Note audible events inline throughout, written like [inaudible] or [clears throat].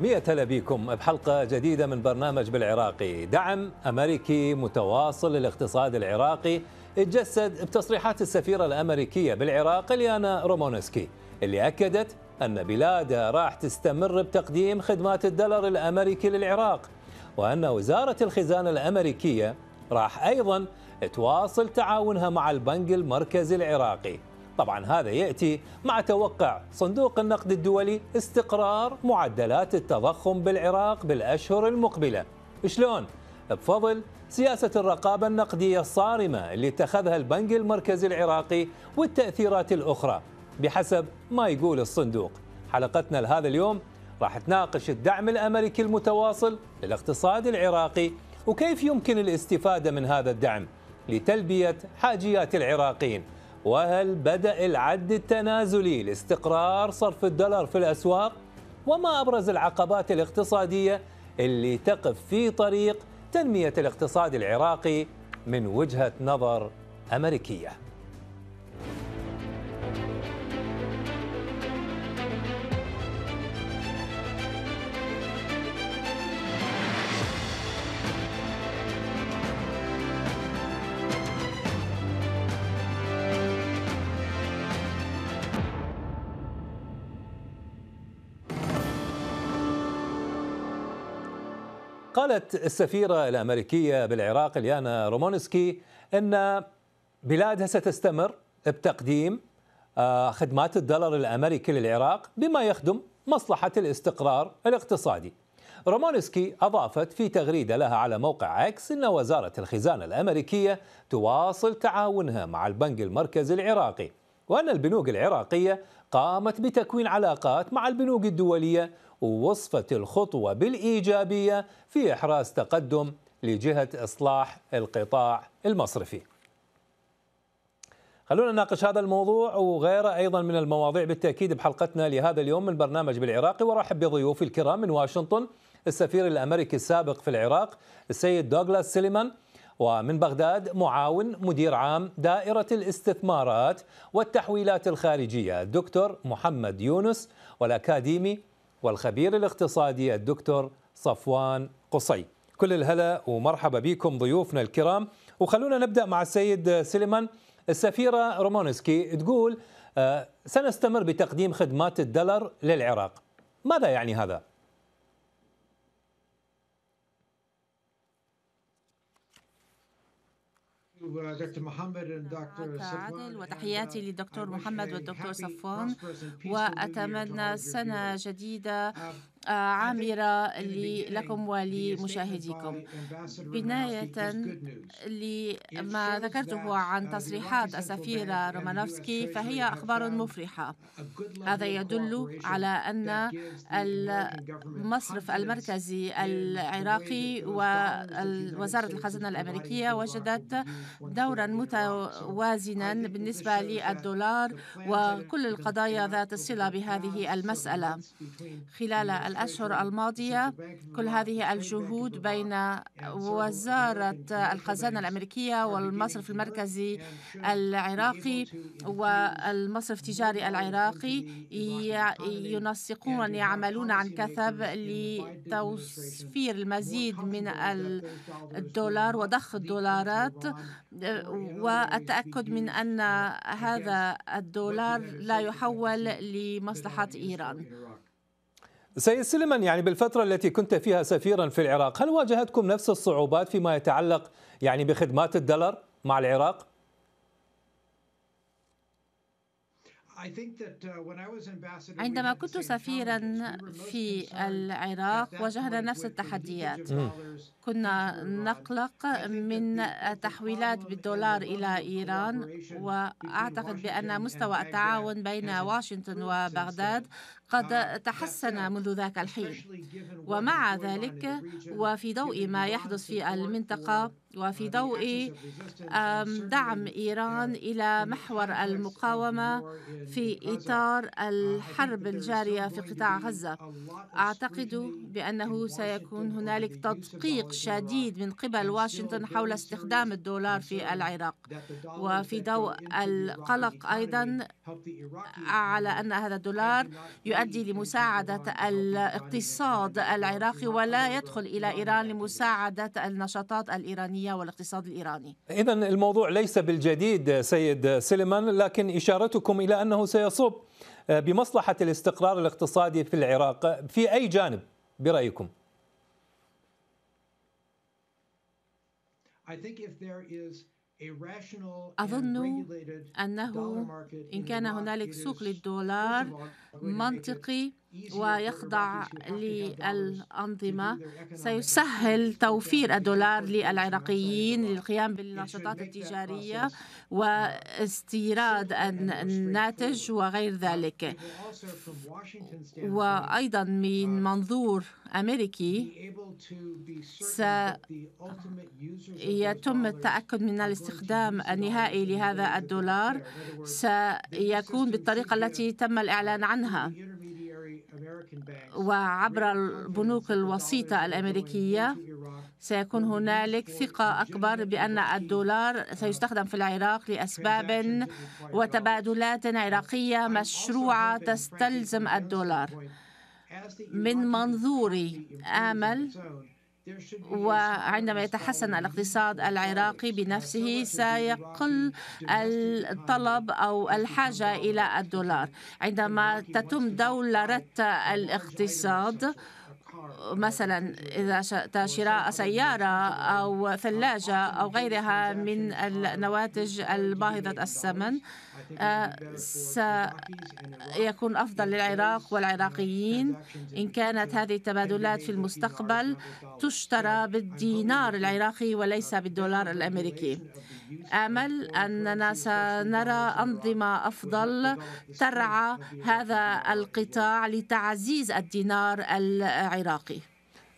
مئة هلا بكم بحلقة جديدة من برنامج بالعراقي دعم أمريكي متواصل للاقتصاد العراقي اتجسد بتصريحات السفيرة الأمريكية بالعراق ليانا رومونسكي اللي أكدت أن بلاده راح تستمر بتقديم خدمات الدولار الأمريكي للعراق وأن وزارة الخزانة الأمريكية راح أيضا تواصل تعاونها مع البنك المركزي العراقي طبعا هذا يأتي مع توقع صندوق النقد الدولي استقرار معدلات التضخم بالعراق بالأشهر المقبلة شلون؟ بفضل سياسة الرقابة النقدية الصارمة اللي اتخذها البنك المركزي العراقي والتأثيرات الأخرى بحسب ما يقول الصندوق حلقتنا لهذا اليوم راح تناقش الدعم الأمريكي المتواصل للاقتصاد العراقي وكيف يمكن الاستفادة من هذا الدعم لتلبية حاجيات العراقيين وهل بدأ العد التنازلي لاستقرار صرف الدولار في الأسواق؟ وما أبرز العقبات الاقتصادية اللي تقف في طريق تنمية الاقتصاد العراقي من وجهة نظر أمريكية؟ قالت السفيرة الأمريكية بالعراق اليانا رومونسكي أن بلادها ستستمر بتقديم آه، خدمات الدولار الأمريكي للعراق بما يخدم مصلحة الاستقرار الاقتصادي رومونسكي أضافت في تغريدة لها على موقع عكس أن وزارة الخزانة الأمريكية تواصل تعاونها مع البنك المركزي العراقي وأن البنوك العراقية قامت بتكوين علاقات مع البنوك الدولية ووصفت الخطوة بالإيجابية في إحراز تقدم لجهة إصلاح القطاع المصرفي خلونا نناقش هذا الموضوع وغيره ايضا من المواضيع بالتاكيد بحلقتنا لهذا اليوم من برنامج بالعراقي وارحب بضيوفي الكرام من واشنطن السفير الامريكي السابق في العراق السيد دوغلاس سليمان ومن بغداد معاون مدير عام دائرة الاستثمارات والتحويلات الخارجية الدكتور محمد يونس والأكاديمي والخبير الاقتصادي الدكتور صفوان قصي كل الهلا ومرحبا بكم ضيوفنا الكرام وخلونا نبدأ مع السيد سليمان السفيرة رومانسكي تقول آه، سنستمر بتقديم خدمات الدولار للعراق ماذا يعني هذا؟ نعم، دكتور عادل وتحياتي للدكتور محمد والدكتور صفوان وأتمنى سنة جديدة آه، عامرة لكم ولمشاهديكم بناية لما ذكرته عن uh, تصريحات السفيرة رومانوفسكي فهي أخبار مفرحة هذا يدل على أن المصرف المركزي العراقي ووزارة الخزانة الأمريكية وجدت دورا متوازنا بالنسبة للدولار وكل القضايا ذات الصلة بهذه المسألة خلال الأشهر الماضية كل هذه الجهود بين وزارة الخزانة الأمريكية والمصرف المركزي العراقي والمصرف التجاري العراقي ينسقون يعملون عن كثب لتوفير المزيد من الدولار وضخ الدولارات والتأكد من أن هذا الدولار لا يحول لمصلحة إيران سيد سليمان يعني بالفترة التي كنت فيها سفيرا في العراق هل واجهتكم نفس الصعوبات فيما يتعلق يعني بخدمات الدولار مع العراق؟ uh, عندما كنت سفيرا في العراق واجهنا نفس التحديات كنا نقلق من تحويلات بالدولار إلى إيران وأعتقد بأن مستوى التعاون بين mm-hmm. واشنطن وبغداد قد نعم. تحسن منذ ذاك الحين ومع ذلك وفي ضوء ما يحدث في المنطقة وفي uh, ضوء um، دعم إيران إلى محور المقاومة في إطار uh, الحرب الجارية في قطاع غزة أعتقد بأنه سيكون هنالك تدقيق شديد من قبل واشنطن حول استخدام الدولار في العراق وفي ضوء القلق أيضا آه، على أن هذا الدولار يؤدي لمساعدة الاقتصاد العراقي ولا يدخل إلى إيران لمساعدة النشاطات الإيرانية الإيرانية والاقتصاد الإيراني إذا الموضوع ليس بالجديد سيد سليمان لكن إشارتكم إلى أنه سيصب بمصلحة الاستقرار الاقتصادي في العراق في أي جانب برأيكم؟ I think if there is أظن أنه إن كان هنالك سوق للدولار منطقي ويخضع للأنظمة سيسهل توفير يعني الدولار للعراقيين للقيام بالنشاطات التجارية يعني واستيراد الناتج وغير ذلك وأيضا uh, من منظور أمريكي سيتم التأكد من الاستخدام النهائي لهذا الدولار سيكون بالطريقة التي تم الإعلان عنها وعبر البنوك الوسيطة الأمريكية سيكون هنالك ثقة أكبر بأن الدولار uh, سيستخدم في العراق لأسباب وتبادلات عراقية مشروعة تستلزم الدولار من منظوري آمل وعندما يتحسن الاقتصاد العراقي بنفسه سيقل الطلب أو الحاجة إلى الدولار عندما تتم دولرة الاقتصاد مثلا إذا شئت شراء سيارة أو ثلاجة أو غيرها من النواتج الباهظة الثمن آه، سيكون أفضل للعراق والعراقيين إن كانت هذه التبادلات في المستقبل تشترى بالدينار العراقي وليس بالدولار الأمريكي آمل أننا سنرى أنظمة أفضل ترعى هذا القطاع لتعزيز الدينار العراقي العراقي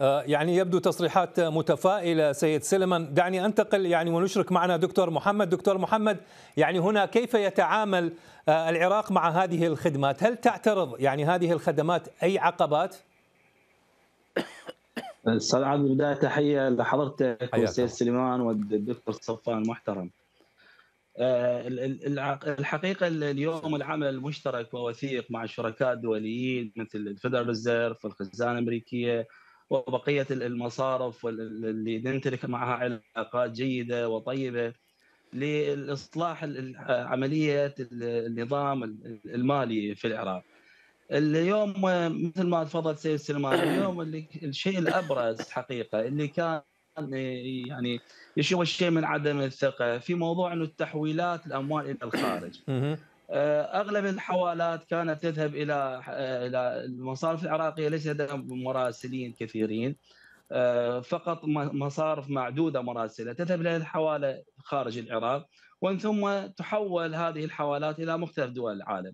آه، يعني يبدو تصريحات متفائله سيد سليمان دعني انتقل يعني ونشرك معنا دكتور محمد دكتور محمد يعني هنا كيف يتعامل آه، العراق مع هذه الخدمات هل تعترض يعني هذه الخدمات اي عقبات [coughs] استاذ عادل بدايه تحيه لحضرتك والسيد سليمان والدكتور صفان المحترم آه، الحقيقه اليوم العمل المشترك ووثيق مع الشركاء الدوليين مثل الفدرال ريزيرف والخزانه الامريكيه وبقيه المصارف اللي نمتلك معها علاقات جيده وطيبه لاصلاح عمليه النظام المالي في العراق. اليوم آه، مثل ما تفضل سيد سلمان اليوم الشيء الابرز حقيقه اللي كان يعني يشوف الشيء من عدم الثقه في موضوع انه التحويلات الاموال الى الخارج آه، اغلب الحوالات كانت تذهب الى الى المصارف العراقيه ليس لديها مراسلين كثيرين آه، فقط مصارف معدوده مراسله تذهب الى الحواله خارج العراق ومن ثم تحول هذه الحوالات الى مختلف دول العالم.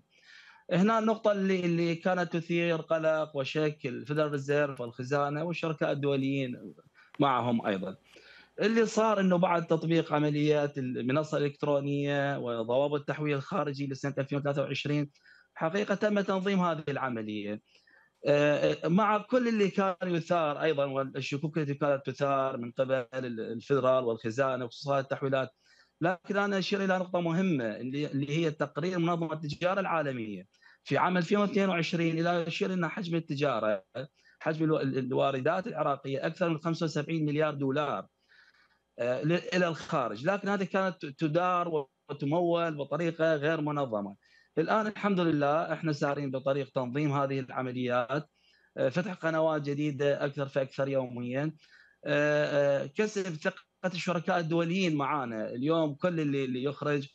هنا النقطة اللي اللي كانت تثير قلق وشك الفدرال ريزيرف والخزانة والشركاء الدوليين معهم ايضا اللي صار انه بعد تطبيق عمليات المنصه الالكترونيه وضوابط التحويل الخارجي لسنه 2023 حقيقه تم تنظيم هذه العمليه آه، مع كل اللي كان يثار ايضا والشكوك التي كانت تثار من قبل الفدرال والخزانه وخصوصا التحويلات لكن انا اشير الى نقطه مهمه اللي هي تقرير منظمه التجاره العالميه في عام 2022 الى يشير ان حجم التجاره حجم الواردات العراقيه اكثر من 75 مليار دولار آه، الى الخارج، لكن هذه كانت تدار وتمول بطريقه غير منظمه. الان الحمد لله احنا سارين بطريق تنظيم هذه العمليات، آه، فتح قنوات جديده اكثر فاكثر يوميا. آه، كسب ثقه الشركاء الدوليين معانا، اليوم كل اللي يخرج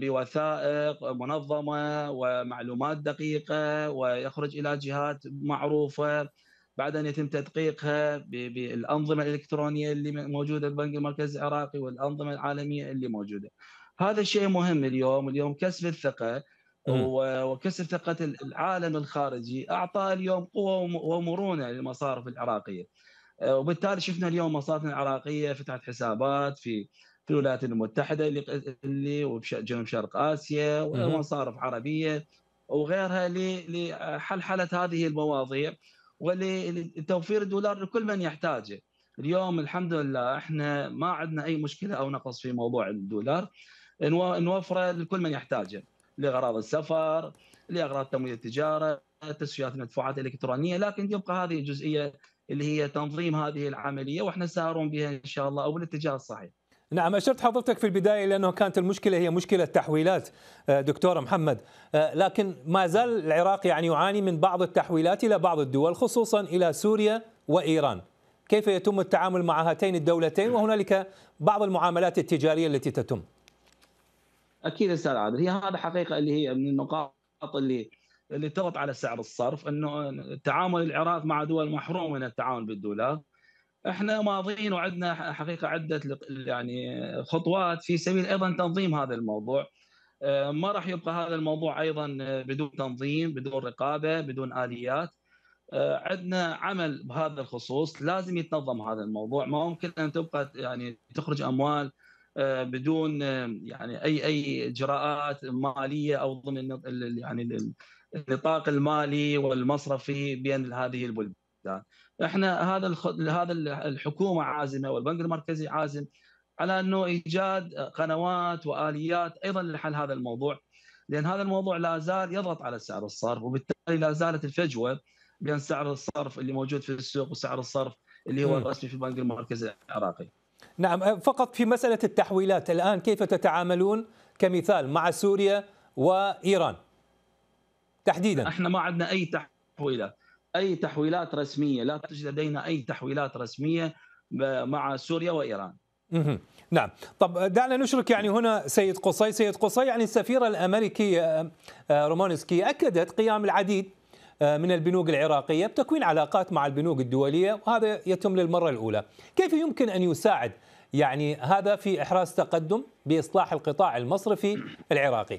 بوثائق منظمه ومعلومات دقيقه ويخرج الى جهات معروفه بعد ان يتم تدقيقها بالانظمه الالكترونيه اللي موجوده بالبنك المركزي العراقي والانظمه العالميه اللي موجوده. هذا الشيء مهم اليوم، اليوم كسب الثقه وكسب ثقه العالم الخارجي اعطى اليوم قوه ومرونه للمصارف العراقيه. وبالتالي شفنا اليوم مصارفنا العراقيه فتحت حسابات في في الولايات المتحده اللي اللي وجنوب شرق اسيا ومصارف عربيه وغيرها لحلحله هذه المواضيع ولتوفير الدولار لكل من يحتاجه. اليوم الحمد لله احنا ما عندنا اي مشكله او نقص في موضوع الدولار نوفره لكل من يحتاجه لاغراض السفر، لاغراض تمويل التجاره، تسويات المدفوعات الالكترونيه، لكن يبقى هذه الجزئيه اللي هي تنظيم هذه العمليه واحنا سارون بها ان شاء الله او بالاتجاه الصحيح. نعم أشرت حضرتك في البداية لأنه كانت المشكلة هي مشكلة تحويلات آه، دكتور محمد آه، لكن ما زال العراق يعني يعاني من بعض التحويلات إلى بعض الدول خصوصا إلى سوريا وإيران كيف يتم التعامل مع هاتين الدولتين وهنالك بعض المعاملات التجارية التي تتم أكيد أستاذ عادل هي هذا حقيقة اللي هي من النقاط اللي اللي تضغط على سعر الصرف انه تعامل العراق مع دول محروم من التعامل بالدولار احنا ماضيين وعندنا حقيقه عده يعني خطوات في سبيل ايضا تنظيم هذا الموضوع آه، ما راح يبقى هذا الموضوع ايضا بدون تنظيم بدون رقابه بدون اليات آه، عندنا عمل بهذا الخصوص لازم يتنظم هذا الموضوع ما ممكن ان تبقى يعني تخرج اموال آه، بدون يعني اي اي اجراءات ماليه او ضمن يعني النطاق المالي والمصرفي بين هذه البلدان الفقدان احنا هذا هذا الحكومه عازمه والبنك المركزي عازم على انه ايجاد قنوات واليات ايضا لحل هذا الموضوع لان هذا الموضوع لا زال يضغط على سعر الصرف وبالتالي لا زالت الفجوه بين سعر الصرف اللي موجود في السوق وسعر الصرف اللي هو الرسمي في البنك المركزي العراقي. نعم فقط في مساله التحويلات الان كيف تتعاملون كمثال مع سوريا وايران؟ تحديدا احنا ما عندنا اي تحويلات اي تحويلات رسميه لا توجد لدينا اي تحويلات رسميه مع سوريا وايران نعم طب دعنا نشرك يعني هنا سيد قصي سيد قصي يعني السفيرة الأمريكية آه، آه، رومانسكي أكدت قيام العديد آه، من البنوك العراقية بتكوين علاقات مع البنوك الدولية وهذا يتم للمرة الأولى كيف يمكن أن يساعد يعني هذا في إحراز تقدم بإصلاح القطاع المصرفي العراقي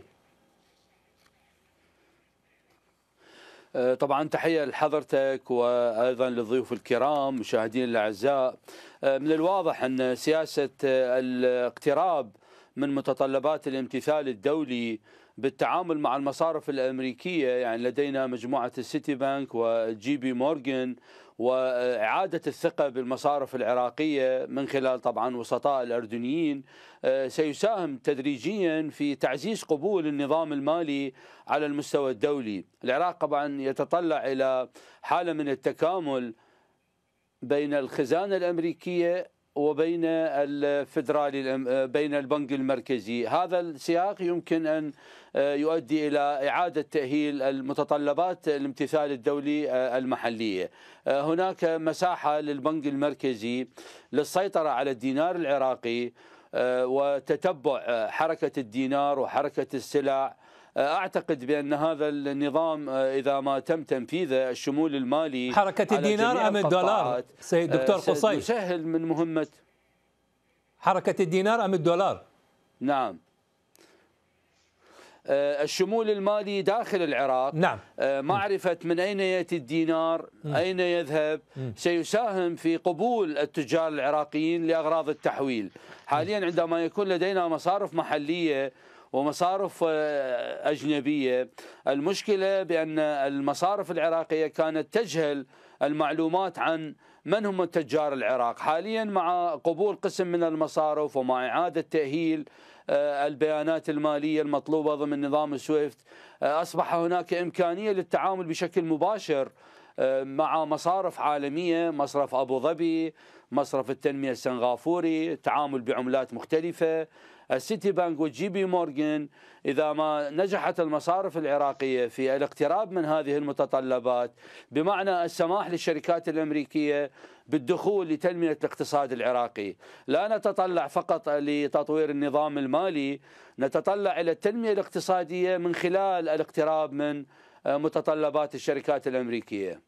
آه، طبعا تحية لحضرتك وأيضا للضيوف الكرام مشاهدين الأعزاء آه، من الواضح أن سياسة آه، الاقتراب من متطلبات الامتثال الدولي بالتعامل مع المصارف الامريكيه يعني لدينا مجموعه السيتي بانك وجي بي مورغان وإعادة الثقة بالمصارف العراقية من خلال طبعا وسطاء الأردنيين آه، سيساهم تدريجيا في تعزيز قبول النظام المالي على المستوى الدولي العراق طبعا يتطلع إلى حالة من التكامل بين الخزانة الأمريكية وبين الفدرالي بين البنك المركزي هذا السياق يمكن أن آه، يؤدي إلى إعادة تأهيل المتطلبات الامتثال الدولي آه، المحلية آه، هناك مساحة للبنك المركزي للسيطرة على الدينار العراقي وتتبع حركة الدينار وحركة السلع اعتقد بان هذا النظام آه، اذا ما تم تنفيذه الشمول المالي حركه الدينار ام الدولار سيد دكتور آه، قصي سهل من مهمه حركه الدينار ام الدولار نعم آه، الشمول المالي داخل العراق نعم. معرفة من أين يأتي الدينار أين يذهب سيساهم في قبول التجار العراقيين لأغراض التحويل حاليا عندما يكون لدينا مصارف محلية ومصارف آه، أجنبية المشكلة بأن المصارف العراقية كانت تجهل المعلومات عن من هم تجار العراق حاليا مع قبول قسم من المصارف ومع إعادة تأهيل آه، البيانات المالية المطلوبة ضمن نظام سويفت آه، أصبح هناك إمكانية للتعامل بشكل مباشر مع مصارف عالمية مصرف أبو ظبي مصرف التنمية السنغافوري التعامل بعملات مختلفة السيتي بانك وجي بي مورغان إذا ما نجحت المصارف العراقية في الاقتراب من هذه المتطلبات بمعنى السماح للشركات الأمريكية بالدخول لتنمية الاقتصاد العراقي لا نتطلع فقط لتطوير النظام المالي نتطلع إلى التنمية الاقتصادية من خلال الاقتراب من متطلبات الشركات الأمريكية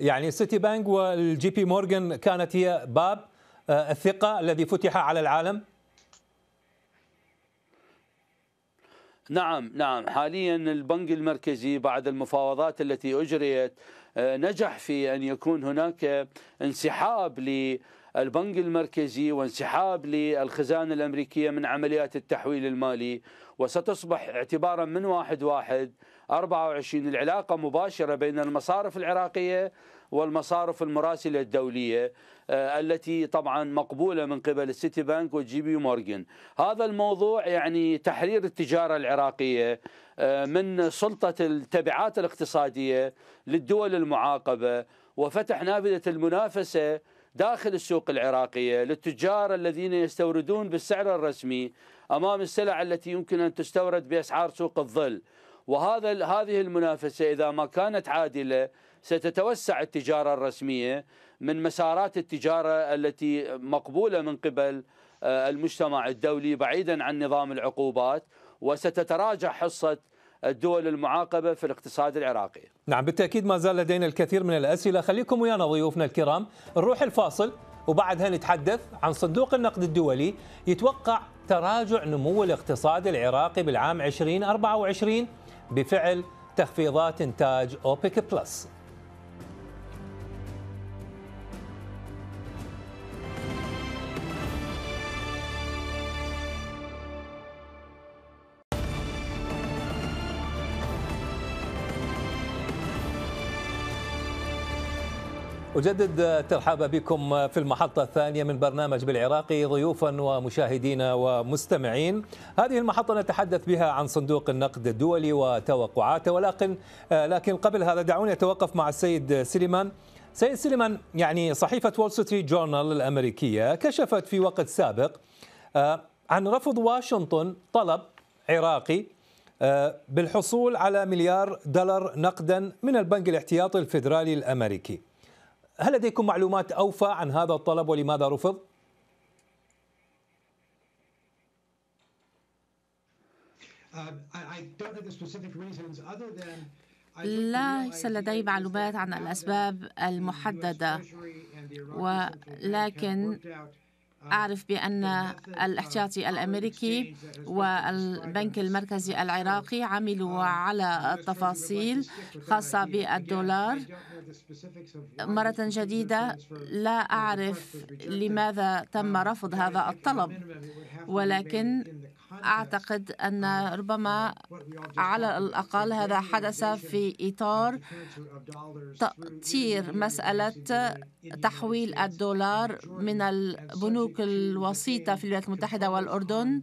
يعني سيتي بانك والجي بي مورغان كانت هي باب آه، الثقة الذي فتح على العالم نعم نعم حاليا البنك المركزي بعد المفاوضات التي اجريت آه، نجح في ان يكون هناك انسحاب للبنك المركزي وانسحاب للخزانه الامريكيه من عمليات التحويل المالي وستصبح اعتبارا من واحد واحد 24 العلاقه مباشره بين المصارف العراقيه والمصارف المراسله الدوليه آه، التي طبعا مقبولة من قبل السيتي بانك وجي بي مورغان هذا الموضوع يعني تحرير التجارة العراقية آه، من سلطة التبعات الاقتصادية للدول المعاقبة وفتح نافذة المنافسة داخل السوق العراقية للتجار الذين يستوردون بالسعر الرسمي أمام السلع التي يمكن أن تستورد بأسعار سوق الظل وهذا هذه المنافسة إذا ما كانت عادلة ستتوسع التجارة الرسمية من مسارات التجارة التي مقبولة من قبل آه، المجتمع الدولي بعيدا عن نظام العقوبات وستتراجع حصة الدول المعاقبة في الاقتصاد العراقي نعم بالتأكيد ما زال لدينا الكثير من الأسئلة خليكم ويانا ضيوفنا الكرام نروح الفاصل وبعدها نتحدث عن صندوق النقد الدولي يتوقع تراجع نمو الاقتصاد العراقي بالعام 2024 بفعل تخفيضات إنتاج أوبيك بلس أجدد ترحاب بكم في المحطة الثانية من برنامج بالعراقي ضيوفا ومشاهدين ومستمعين هذه المحطة نتحدث بها عن صندوق النقد الدولي وتوقعاته ولكن آه، لكن قبل هذا دعوني أتوقف مع السيد سليمان سيد سليمان يعني صحيفة وول ستريت جورنال الأمريكية كشفت في وقت سابق آه، عن رفض واشنطن طلب عراقي آه، بالحصول على مليار دولار نقدا من البنك الاحتياطي الفيدرالي الأمريكي هل لديكم معلومات أوفى عن هذا الطلب ولماذا رفض؟ uh, ليس لدي معلومات عن الأسباب المحددة ولكن آه. أعرف بأن الاحتياطي آه، الأمريكي والبنك المركزي العراقي عملوا على التفاصيل الخاصة بالدولار مرة جديدة لا أعرف لماذا تم آه، رفض هذا الطلب ولكن أعتقد أن ربما على الأقل هذا حدث في إطار تأطير مسألة تحويل الدولار من البنوك الوسيطة في الولايات المتحدة والأردن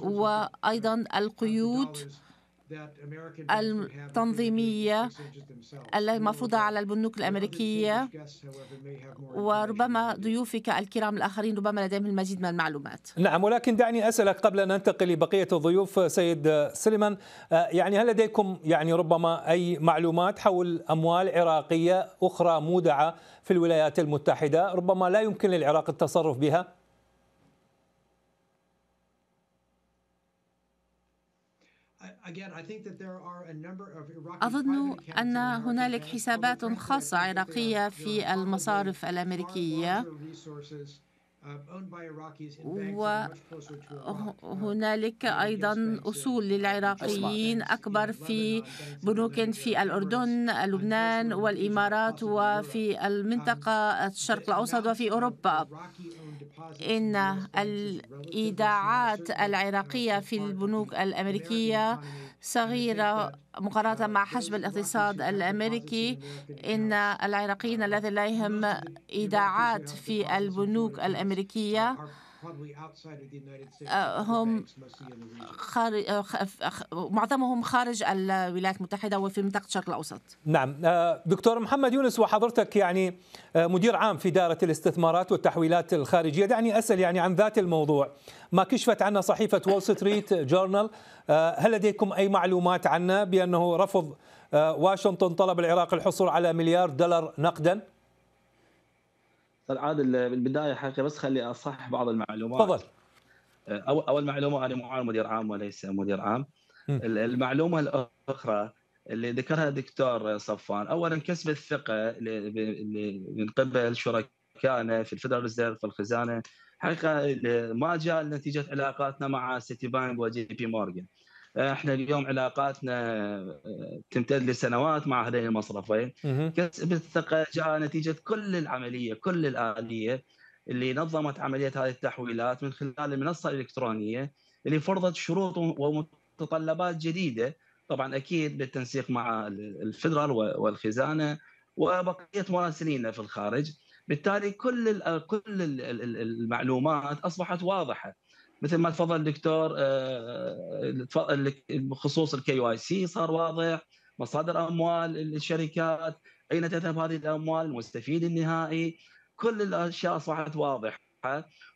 وأيضا القيود التنظيمية المفروضة على البنوك الأمريكية وربما ضيوفك الكرام الآخرين ربما لديهم المزيد من المعلومات نعم ولكن دعني أسألك قبل أن ننتقل لبقية الضيوف سيد سليمان آه، يعني هل لديكم يعني ربما أي معلومات حول أموال عراقية أخرى مودعة في الولايات المتحدة ربما لا يمكن للعراق التصرف بها؟ أظن أن هنالك حسابات خاصة عراقية في المصارف الأمريكية Um, وهنالك أيضا أصول للعراقيين أكبر في بنوك في الأردن لبنان والإمارات وفي um, المنطقة الشرق الأوسط وفي أوروبا إن الإيداعات uh, العراقية في البنوك الأمريكية صغيرة مقارنة مع حجم الاقتصاد الأمريكي إن العراقيين الذين لديهم إيداعات في البنوك الأمريكية آه، هم خارج آه، آه، معظمهم خارج الولايات المتحدة وفي منطقة الشرق الأوسط نعم دكتور محمد يونس وحضرتك يعني مدير عام في دائرة الاستثمارات والتحويلات الخارجية دعني أسأل يعني عن ذات الموضوع ما كشفت عنه صحيفة وول ستريت جورنال هل لديكم أي معلومات عنه بأنه رفض واشنطن طلب العراق الحصول على مليار دولار نقدا؟ طيب عادل بالبدايه حقيقه بس خلي اصحح بعض المعلومات تفضل آه، اول معلومه انا مو مدير عام وليس مدير عام المعلومه الاخرى اللي ذكرها الدكتور صفان اولا كسب الثقه من قبل شركائنا في الفدرال ريزيرف في الخزانه حقيقه ما جاء نتيجه علاقاتنا مع سيتي بانك وجي بي مورجان احنا اليوم علاقاتنا آه، تمتد لسنوات مع هذين المصرفين كسب الثقه جاء نتيجه كل العمليه كل الاليه اللي نظمت عمليه هذه التحويلات من خلال المنصه الالكترونيه اللي فرضت شروط ومتطلبات جديده طبعا اكيد بالتنسيق مع الفدرال والخزانه وبقيه مراسلينا في الخارج بالتالي كل كل المعلومات اصبحت واضحه مثل ما تفضل الدكتور آه، آه، بخصوص الكي واي سي صار واضح مصادر اموال الشركات اين تذهب هذه الاموال المستفيد النهائي كل الاشياء اصبحت واضحه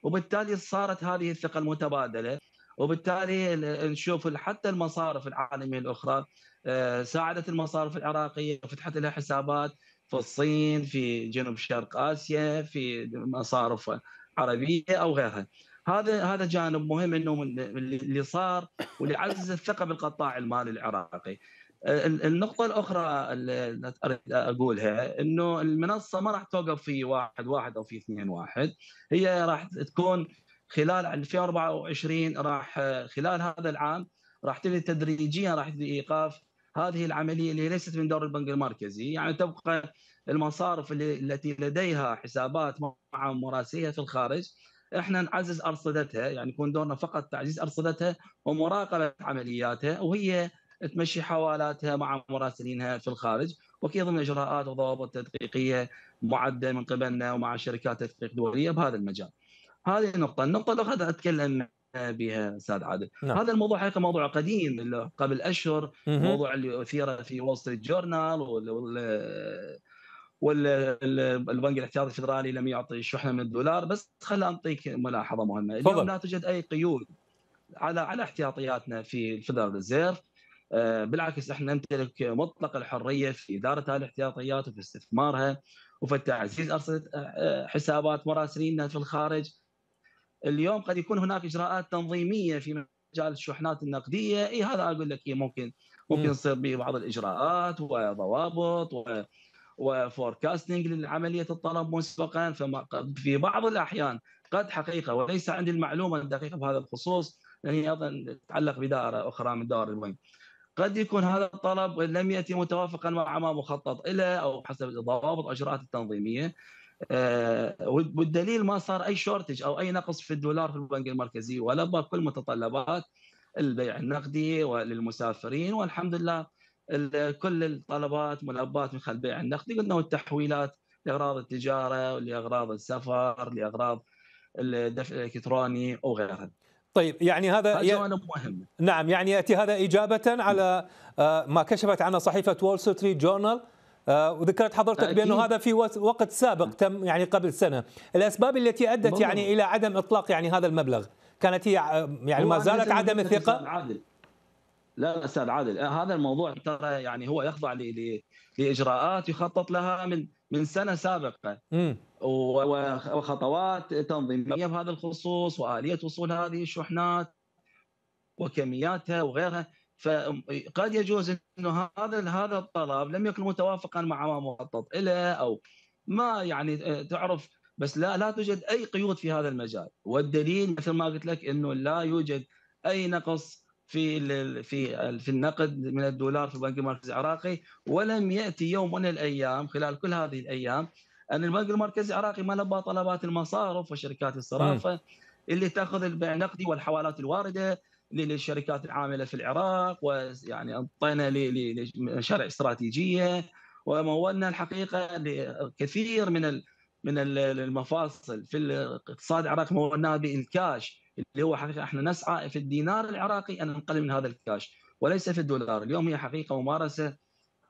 وبالتالي صارت هذه الثقه المتبادله وبالتالي نشوف حتى المصارف العالميه الاخرى آه، ساعدت المصارف العراقيه وفتحت لها حسابات في الصين في جنوب شرق اسيا في مصارف عربيه او غيرها هذا هذا جانب مهم انه اللي صار واللي عزز الثقه بالقطاع المالي العراقي. آه، النقطة الأخرى اللي أريد أقولها أنه المنصة ما راح توقف في واحد واحد أو في اثنين واحد هي راح تكون خلال 2024 راح خلال هذا العام راح تبدأ تدريجيا راح إيقاف هذه العملية اللي ليست من دور البنك المركزي يعني تبقى المصارف التي لديها حسابات مع مراسليها في الخارج احنا نعزز ارصدتها يعني يكون دورنا فقط تعزيز ارصدتها ومراقبه عملياتها وهي تمشي حوالاتها مع مراسلينها في الخارج وكي ضمن اجراءات وضوابط تدقيقيه معده من قبلنا ومع شركات تدقيق دوليه بهذا المجال. هذه النقطه، نقطه، الاخرى اتكلم بها استاذ عادل نعم. هذا الموضوع حقيقه موضوع قديم قبل اشهر موضوع اللي اثير في وول ستريت جورنال والبنك الاحتياطي الفدرالي لم يعطي شحنه من الدولار بس خل اعطيك ملاحظه مهمه اليوم فضل. لا توجد اي قيود على على احتياطياتنا في الفدرال ريزيرف آه، بالعكس احنا نمتلك مطلق الحريه في اداره هذه الاحتياطيات وفي استثمارها وفي تعزيز ارصده آه، حسابات مراسلينا في الخارج اليوم قد يكون هناك اجراءات تنظيميه في مجال الشحنات النقديه اي هذا اقول لك ممكن ممكن يصير به بعض الاجراءات وضوابط و وفوركاستنج لعمليه الطلب مسبقا في بعض الاحيان قد حقيقه وليس عندي المعلومه الدقيقه بهذا الخصوص لان ايضا تتعلق بدائره اخرى من دوائر المهم. قد يكون هذا الطلب لم ياتي متوافقا مع ما مخطط الى او حسب الضوابط الاجراءات التنظيميه آه، والدليل ما صار اي شورتج او اي نقص في الدولار في البنك المركزي ولبى كل متطلبات البيع النقدي وللمسافرين والحمد لله كل الطلبات والابات من خلال بيع النقد قلنا والتحويلات لاغراض التجاره ولاغراض السفر لاغراض الدفع الالكتروني او غيرها. طيب يعني هذا ي... مهم. نعم يعني ياتي هذا اجابه على نعم. آه، ما كشفت عنه صحيفه وول ستريت جورنال وذكرت حضرتك بانه هذا في وقت سابق نعم. تم يعني قبل سنه، الاسباب التي ادت يعني الى عدم اطلاق يعني هذا المبلغ كانت هي يعني ما زالت عدم الثقه لا استاذ عادل آه، هذا الموضوع ترى يعني هو يخضع لاجراءات يخطط لها من من سنه سابقه وخطوات تنظيميه بهذا الخصوص واليه وصول هذه الشحنات وكمياتها وغيرها فقد يجوز انه هذا هذا الطلب لم يكن متوافقا مع ما مخطط له او ما يعني آه، تعرف بس لا لا توجد اي قيود في هذا المجال والدليل مثل ما قلت لك انه لا يوجد اي نقص في في في النقد من الدولار في البنك المركزي العراقي ولم ياتي يوم من الايام خلال كل هذه الايام ان البنك المركزي العراقي ما لبى طلبات المصارف وشركات الصرافه اللي تاخذ البيع النقدي والحوالات الوارده للشركات العامله في العراق ويعني انطينا لمشاريع استراتيجيه ومولنا الحقيقه لكثير من من المفاصل في الاقتصاد العراقي مولناها بالكاش اللي هو حقيقه احنا نسعى في الدينار العراقي ان ننقل من هذا الكاش وليس في الدولار، اليوم هي حقيقه ممارسه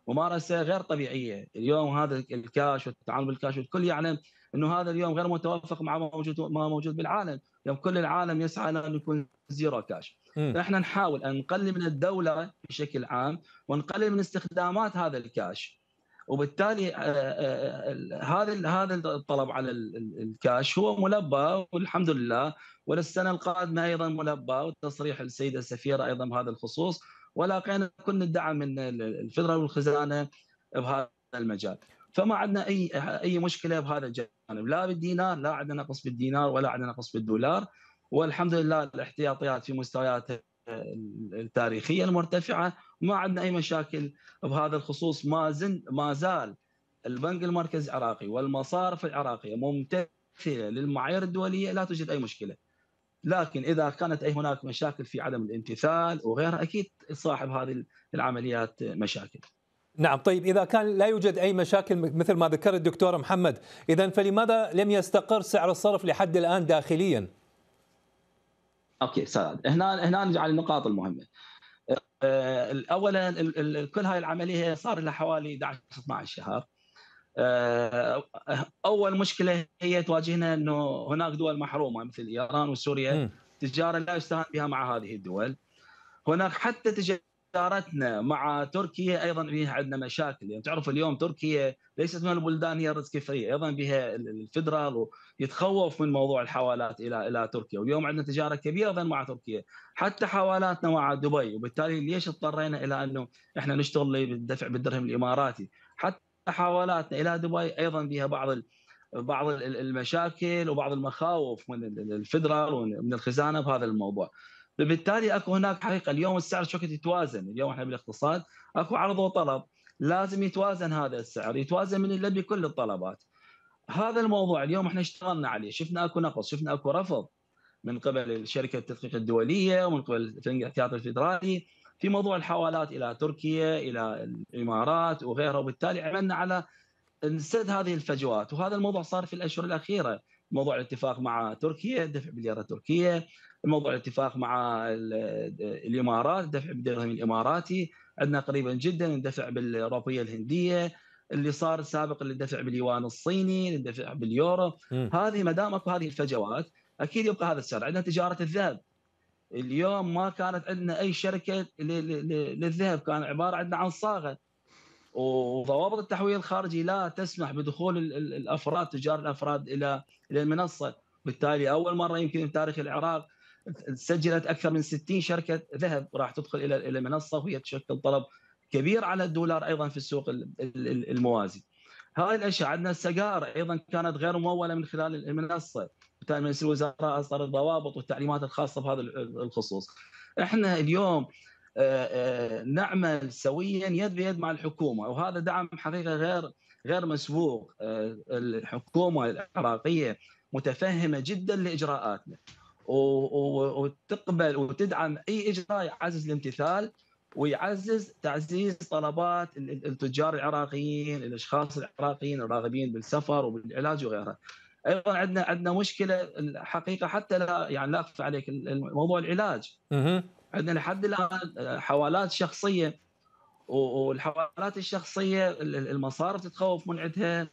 ممارسه غير طبيعيه، اليوم هذا الكاش والتعامل بالكاش والكل يعلم انه هذا اليوم غير متوافق مع ما موجود ما موجود بالعالم، اليوم كل العالم يسعى الى ان يكون زيرو كاش، احنا نحاول ان نقلل من الدوله بشكل عام ونقلل من استخدامات هذا الكاش. وبالتالي آه، آه، هذا هذا الطلب على الكاش هو ملبى والحمد لله وللسنه القادمه ايضا ملبى وتصريح السيده السفيره ايضا بهذا الخصوص ولاقينا كل الدعم من الفدرال والخزانه بهذا المجال فما عندنا اي اي مشكله بهذا الجانب لا بالدينار لا عندنا نقص بالدينار ولا عندنا نقص بالدولار والحمد لله الاحتياطيات في مستوياتها التاريخيه المرتفعه وما عندنا اي مشاكل بهذا الخصوص ما زن ما زال البنك المركزي العراقي والمصارف العراقيه ممتثله للمعايير الدوليه لا توجد اي مشكله. لكن اذا كانت اي هناك مشاكل في عدم الامتثال وغيرها اكيد صاحب هذه العمليات مشاكل. نعم طيب إذا كان لا يوجد أي مشاكل مثل ما ذكر الدكتور محمد إذا فلماذا لم يستقر سعر الصرف لحد الآن داخلياً؟ اوكي استاذ هنا هنا نجي على النقاط المهمه آه، اولا كل هاي العمليه صار لها حوالي 11 12 شهر آه، اول مشكله هي تواجهنا انه هناك دول محرومه مثل ايران وسوريا التجاره لا يستهان بها مع هذه الدول هناك حتى تجارة تجارتنا مع تركيا ايضا فيها عندنا مشاكل يعني تعرف اليوم تركيا ليست من البلدان هي الرزق فري ايضا بها الفدرال ويتخوف من موضوع الحوالات الى الى تركيا واليوم عندنا تجاره كبيره ايضا مع تركيا حتى حوالاتنا مع دبي وبالتالي ليش اضطرينا الى انه احنا نشتغل بالدفع بالدرهم الاماراتي حتى حوالاتنا الى دبي ايضا بها بعض بعض المشاكل وبعض المخاوف من الفدرال ومن الخزانه بهذا الموضوع فبالتالي اكو هناك حقيقه اليوم السعر شو يتوازن اليوم احنا بالاقتصاد اكو عرض وطلب لازم يتوازن هذا السعر يتوازن من اللي بكل الطلبات هذا الموضوع اليوم احنا اشتغلنا عليه شفنا اكو نقص شفنا اكو رفض من قبل شركه التدقيق الدوليه ومن قبل الاحتياطي الفيدرالي في موضوع الحوالات الى تركيا الى الامارات وغيرها وبالتالي عملنا على نسد هذه الفجوات وهذا الموضوع صار في الاشهر الاخيره موضوع الاتفاق مع تركيا الدفع بالليره التركيه موضوع الاتفاق مع الامارات دفع بالدرهم الاماراتي عندنا قريبا جدا ندفع بالروبيه الهنديه اللي صار سابق اللي دفع باليوان الصيني اللي دفع باليورو هذه ما دام اكو هذه الفجوات اكيد يبقى هذا السعر عندنا تجاره الذهب اليوم ما كانت عندنا اي شركه للذهب كان عباره عندنا عن صاغه وضوابط التحويل الخارجي لا تسمح بدخول الافراد تجار الافراد الى الى المنصه بالتالي اول مره يمكن في تاريخ العراق سجلت اكثر من 60 شركه ذهب راح تدخل الى المنصه وهي تشكل طلب كبير على الدولار ايضا في السوق الموازي. هاي الاشياء عندنا السجائر ايضا كانت غير مموله من خلال المنصه، بالتالي مجلس الوزراء اصدر الضوابط والتعليمات الخاصه بهذا الخصوص. احنا اليوم آه، آه، نعمل سويا يد بيد مع الحكومه وهذا دعم حقيقه غير غير مسبوق آه، الحكومه العراقيه متفهمه جدا لاجراءاتنا وتقبل وتدعم اي اجراء يعزز الامتثال ويعزز تعزيز طلبات التجار العراقيين، الاشخاص العراقيين الراغبين بالسفر وبالعلاج وغيرها. ايضا عندنا عندنا مشكله الحقيقه حتى لا يعني لا اخفى عليك موضوع العلاج. عندنا لحد الان حوالات شخصيه والحوالات الشخصيه المصارف تتخوف من عندها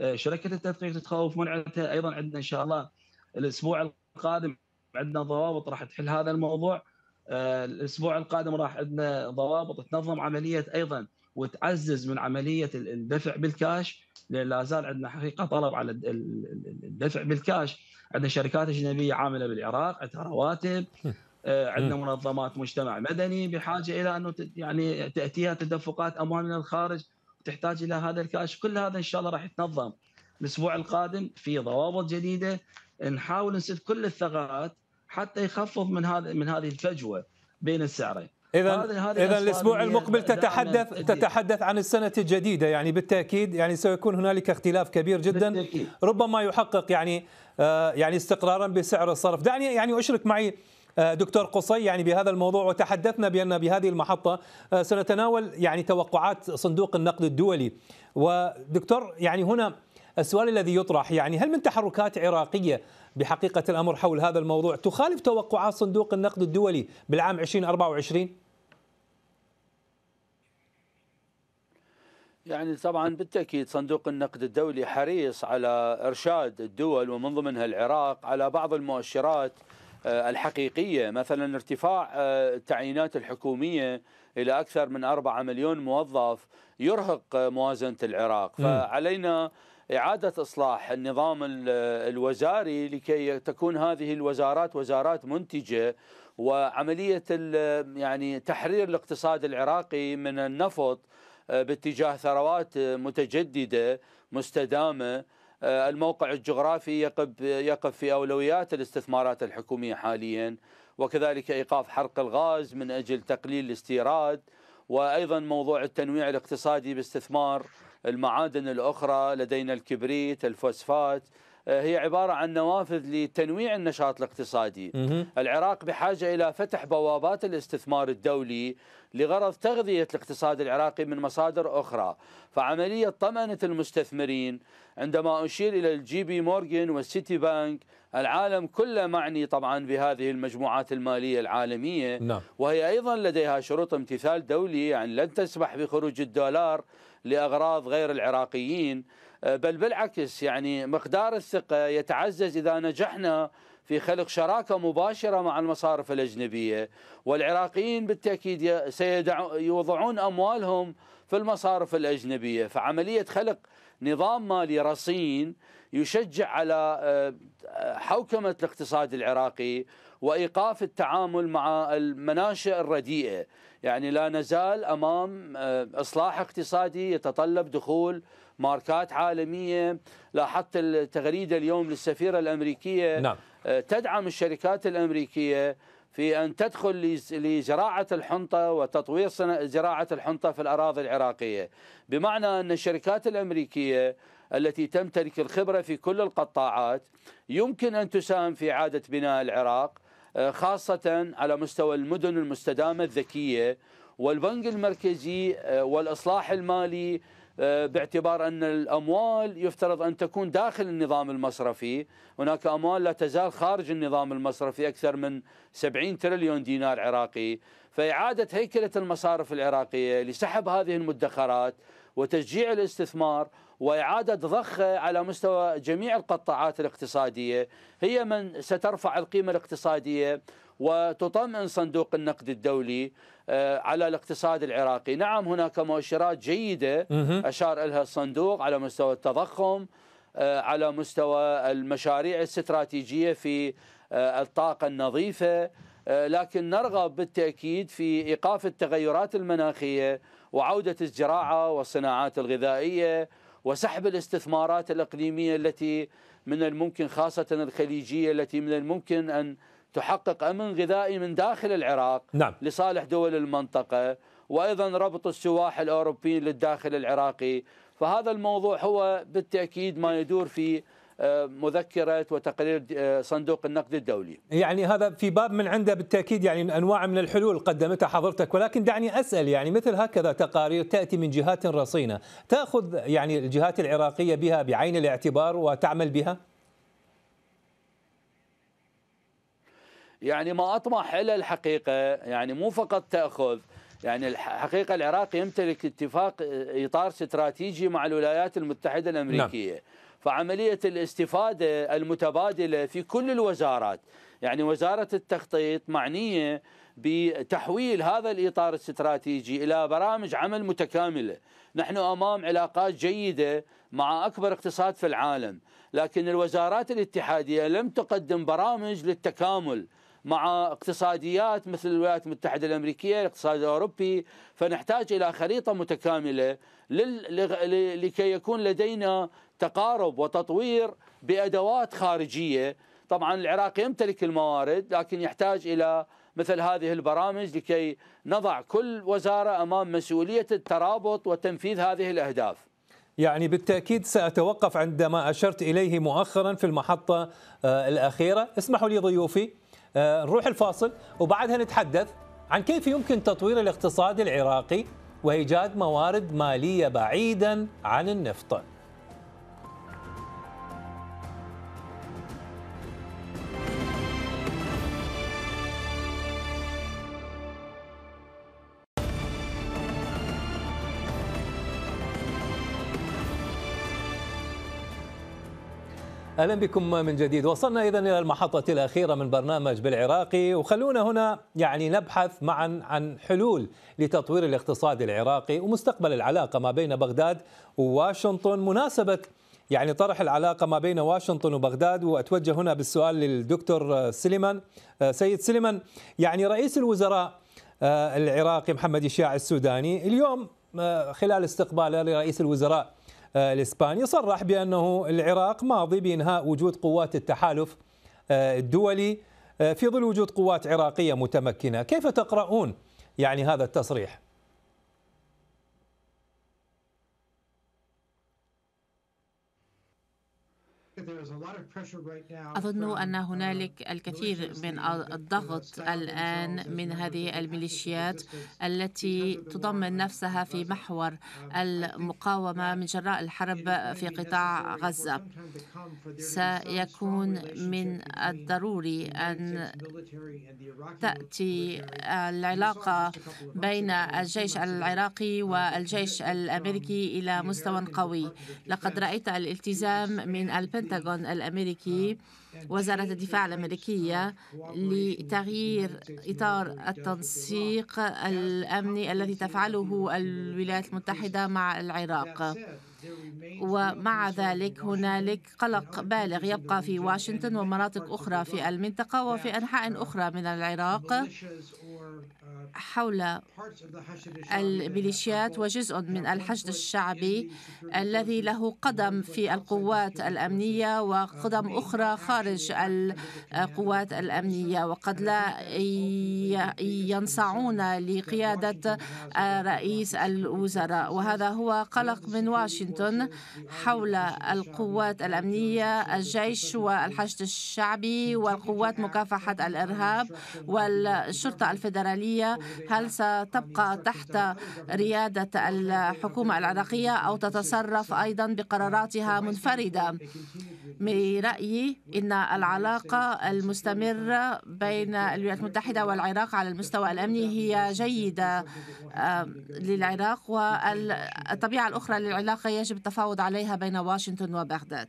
آه، شركه التدقيق تتخوف من عندها ايضا عندنا ان شاء الله الاسبوع القادم عندنا ضوابط راح تحل هذا الموضوع آه، الاسبوع القادم راح عندنا ضوابط تنظم عمليه ايضا وتعزز من عمليه الدفع بالكاش لا زال عندنا حقيقه طلب على الدفع بالكاش عندنا شركات اجنبيه عامله بالعراق عندها رواتب آه، عندنا منظمات مجتمع مدني بحاجه الى انه يعني تاتيها تدفقات اموال من الخارج تحتاج الى هذا الكاش كل هذا ان شاء الله راح يتنظم الاسبوع القادم في ضوابط جديده نحاول نسد كل الثغرات حتى يخفض من هذا من هذه الفجوه بين السعرين اذا اذا الاسبوع المقبل تتحدث تتحدث عن السنه الجديده يعني بالتاكيد يعني سيكون هنالك اختلاف كبير جدا بالتأكيد. ربما يحقق يعني آه، يعني استقرارا بسعر الصرف دعني يعني اشرك معي آه، دكتور قصي يعني بهذا الموضوع وتحدثنا بأن بهذه المحطة آه، سنتناول يعني توقعات صندوق النقد الدولي ودكتور يعني هنا السؤال الذي يطرح يعني هل من تحركات عراقية بحقيقة الأمر حول هذا الموضوع تخالف توقعات صندوق النقد الدولي بالعام 2024؟ يعني طبعا بالتاكيد صندوق النقد الدولي حريص على ارشاد الدول ومن ضمنها العراق على بعض المؤشرات آه، الحقيقيه مثلا ارتفاع آه، التعيينات الحكوميه الى اكثر من 4 مليون موظف يرهق آه، موازنه العراق فعلينا إعادة إصلاح النظام الوزاري لكي تكون هذه الوزارات وزارات منتجة وعملية يعني تحرير الاقتصاد العراقي من النفط آه، باتجاه ثروات متجددة مستدامة آه، الموقع الجغرافي يقف يقف في أولويات الاستثمارات الحكومية حاليا وكذلك إيقاف حرق الغاز من أجل تقليل الاستيراد وأيضا موضوع التنويع الاقتصادي باستثمار المعادن الأخرى لدينا الكبريت الفوسفات آه، هي عبارة عن نوافذ لتنويع النشاط الاقتصادي العراق بحاجة إلى فتح بوابات الاستثمار الدولي لغرض تغذية الاقتصاد العراقي من مصادر أخرى فعملية طمأنة المستثمرين عندما أشير إلى الجي بي مورغان والسيتي بانك العالم كله معني طبعا بهذه المجموعات المالية العالمية نعم. وهي أيضا لديها شروط امتثال دولي يعني لن تسمح بخروج الدولار لأغراض غير العراقيين آه، بل بالعكس يعني مقدار الثقة يتعزز إذا نجحنا في خلق شراكة مباشرة مع المصارف الأجنبية والعراقيين بالتأكيد سيوضعون أموالهم في المصارف الأجنبية فعملية خلق نظام مالي رصين يشجع على آه، حوكمة الاقتصاد العراقي وإيقاف التعامل مع المناشئ الرديئة يعني لا نزال امام آه، اصلاح اقتصادي يتطلب دخول ماركات عالميه لاحظت التغريده اليوم للسفيره الامريكيه نعم. آه، تدعم الشركات الامريكيه في ان تدخل لزراعه الحنطه وتطوير زراعه الحنطه في الاراضي العراقيه، بمعنى ان الشركات الامريكيه التي تمتلك الخبره في كل القطاعات يمكن ان تساهم في اعاده بناء العراق آه، خاصة على مستوى المدن المستدامة الذكية والبنك المركزي آه، والإصلاح المالي آه، باعتبار أن الأموال يفترض أن تكون داخل النظام المصرفي هناك أموال لا تزال خارج النظام المصرفي أكثر من 70 تريليون دينار عراقي فإعادة هيكلة المصارف العراقية لسحب هذه المدخرات وتشجيع الاستثمار وإعادة ضخ على مستوى جميع القطاعات الاقتصادية هي من سترفع القيمة الاقتصادية وتطمئن صندوق النقد الدولي آه، على الاقتصاد العراقي نعم هناك مؤشرات جيدة أشار إليها الصندوق على مستوى التضخم آه، على مستوى المشاريع الاستراتيجية في آه، الطاقة النظيفة لكن نرغب بالتأكيد في إيقاف التغيرات المناخية وعودة الزراعة والصناعات الغذائية وسحب الاستثمارات الإقليمية التي من الممكن خاصة الخليجية التي من الممكن أن تحقق أمن غذائي من داخل العراق نعم. لصالح دول المنطقة وأيضا ربط السواح الأوروبيين للداخل العراقي فهذا الموضوع هو بالتأكيد ما يدور في آه، مذكرة وتقرير آه، صندوق النقد الدولي يعني هذا في باب من عنده بالتأكيد يعني أنواع من الحلول قدمتها حضرتك ولكن دعني أسأل يعني مثل هكذا تقارير تأتي من جهات رصينة تأخذ يعني الجهات العراقية بها بعين الاعتبار وتعمل بها؟ يعني ما أطمح إلى الحقيقة يعني مو فقط تأخذ يعني الحقيقة العراق يمتلك اتفاق آه، إطار استراتيجي مع الولايات المتحدة الأمريكية نعم. فعملية الاستفادة المتبادلة في كل الوزارات يعني وزارة التخطيط معنية بتحويل هذا الإطار الاستراتيجي إلى برامج عمل متكاملة نحن أمام علاقات جيدة مع أكبر اقتصاد في العالم لكن الوزارات الاتحادية لم تقدم برامج للتكامل مع اقتصاديات مثل الولايات المتحدة الأمريكية الاقتصاد الأوروبي فنحتاج إلى خريطة متكاملة لكي يكون لدينا تقارب وتطوير بأدوات خارجية طبعا العراق يمتلك الموارد لكن يحتاج إلى مثل هذه البرامج لكي نضع كل وزارة أمام مسؤولية الترابط وتنفيذ هذه الأهداف يعني بالتأكيد سأتوقف عندما أشرت إليه مؤخرا في المحطة آه، الأخيرة اسمحوا لي ضيوفي آه، نروح الفاصل وبعدها نتحدث عن كيف يمكن تطوير الاقتصاد العراقي وإيجاد موارد مالية بعيدا عن النفط اهلا بكم من جديد وصلنا اذا الى المحطه الاخيره من برنامج بالعراقي وخلونا هنا يعني نبحث معا عن حلول لتطوير الاقتصاد العراقي ومستقبل العلاقه ما بين بغداد وواشنطن مناسبه يعني طرح العلاقة ما بين واشنطن وبغداد وأتوجه هنا بالسؤال للدكتور سليمان آه، سيد سليمان يعني رئيس الوزراء آه، العراقي محمد إشاع السوداني اليوم آه، خلال استقباله لرئيس الوزراء الإسباني آه، صرح بأنه العراق ماضي بإنهاء وجود قوات التحالف آه، الدولي آه، في ظل وجود قوات عراقية متمكنة كيف تقرؤون يعني هذا التصريح؟ أظن أن uh, هنالك الكثير من الضغط الآن من هذه الميليشيات التي تضمن نفسها في محور um, المقاومة من جراء الحرب في قطاع غزة سيكون من الضروري أن تأتي العلاقة بين الجيش العراقي والجيش الأمريكي إلى مستوى قوي لقد رأيت الالتزام من البنتاغون البنتاغون الأمريكي آه. وزارة الدفاع الأمريكية لتغيير إطار التنسيق الأمني الذي تفعله الولايات المتحدة مع العراق ومع ذلك هنالك قلق بالغ يبقى في واشنطن ومناطق أخرى في المنطقة وفي أنحاء أخرى من العراق حول الميليشيات وجزء من الحشد الشعبي الذي له قدم في القوات الأمنية وقدم أخرى خارج القوات الأمنية وقد لا ينصعون لقيادة رئيس الوزراء وهذا هو قلق من واشنطن حول القوات الأمنية الجيش والحشد الشعبي والقوات مكافحة الإرهاب والشرطة الفيدرالية هل ستبقى تحت ريادة الحكومة العراقية أو تتصرف أيضا بقراراتها منفردة برأيي إن العلاقة المستمرة بين الولايات المتحدة والعراق على المستوى الأمني هي جيدة للعراق والطبيعة الأخرى للعلاقة يجب التفاوض عليها بين واشنطن وبغداد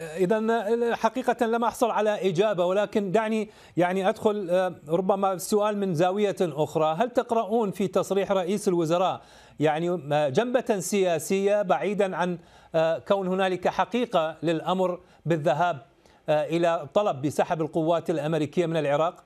اذا حقيقه لم احصل على اجابه ولكن دعني يعني ادخل آه، ربما السؤال من زاويه اخرى، هل تقرؤون في تصريح رئيس الوزراء يعني آه، جنبه سياسيه بعيدا عن آه، كون هنالك حقيقه للامر بالذهاب الى طلب بسحب القوات الامريكيه من العراق؟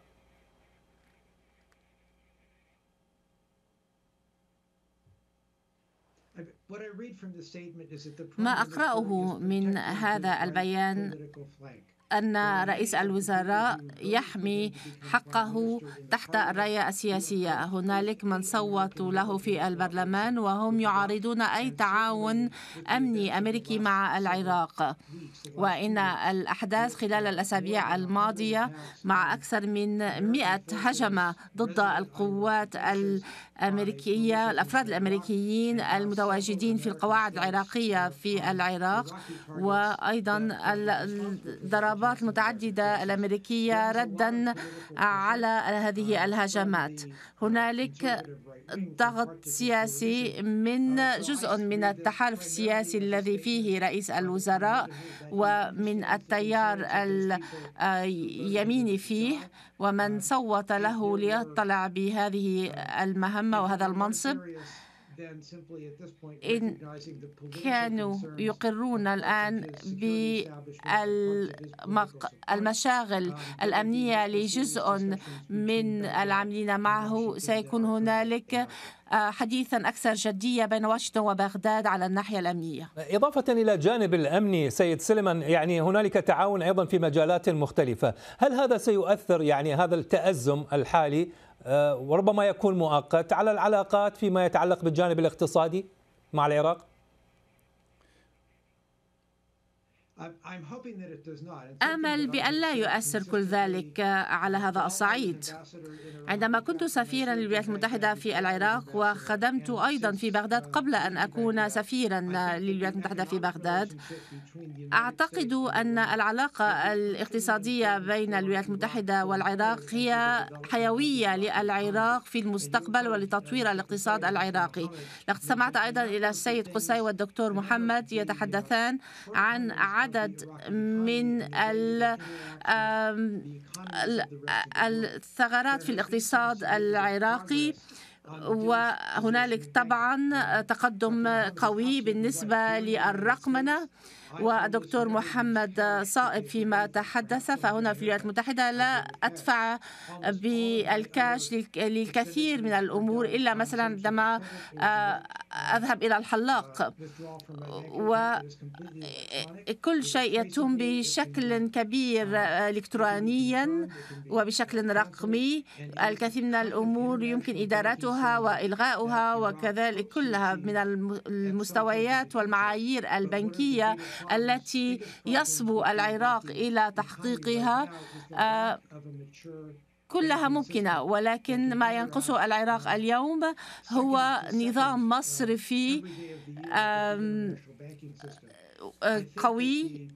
ما أقرأه من هذا البيان أن رئيس الوزراء يحمي حقه تحت الراية السياسية هنالك من صوت له في البرلمان وهم يعارضون أي تعاون أمني أمريكي مع العراق وإن الأحداث خلال الأسابيع الماضية مع أكثر من 100 هجمة ضد القوات الأمريكية الأفراد الأمريكيين المتواجدين في القواعد العراقية في العراق وأيضا الضربات الضربات المتعددة الأمريكية ردا على هذه الهجمات هنالك ضغط سياسي من جزء من التحالف السياسي الذي فيه رئيس الوزراء ومن التيار اليميني فيه ومن صوت له ليطلع بهذه المهمة وهذا المنصب إن كانوا يقرون الآن بالمشاغل um, الأمنية لجزء من العاملين معه سيكون هنالك آه، حديثا أكثر جدية بين واشنطن وبغداد على الناحية الأمنية إضافة إلى جانب الأمني سيد سليمان يعني هنالك تعاون أيضا في مجالات مختلفة هل هذا سيؤثر يعني هذا التأزم الحالي آه، وربما يكون مؤقت على العلاقات فيما يتعلق بالجانب الاقتصادي مع العراق؟ آمل بأن لا يؤثر كل ذلك على هذا الصعيد عندما كنت سفيرا للولايات المتحدة في العراق وخدمت أيضا في بغداد قبل أن أكون سفيرا للولايات المتحدة في بغداد أعتقد أن العلاقة الاقتصادية بين الولايات المتحدة والعراق هي حيوية للعراق في المستقبل ولتطوير الاقتصاد العراقي لقد استمعت أيضا إلى السيد قصي والدكتور محمد يتحدثان عن عدد عدد من الثغرات في الاقتصاد العراقي وهنالك طبعا تقدم قوي بالنسبة للرقمنة والدكتور محمد صائب فيما تحدث فهنا في الولايات المتحدة لا أدفع بالكاش للكثير من الأمور إلا مثلا عندما آه، أذهب إلى الحلاق وكل شيء يتم بشكل كبير إلكترونيا وبشكل رقمي الكثير من الأمور يمكن إدارتها وإلغاؤها وكذلك كلها من المستويات والمعايير البنكية التي يصبو العراق إلى تحقيقها آه، كلها ممكنة ولكن ما ينقصه العراق اليوم هو نظام مصرفي آه، قوي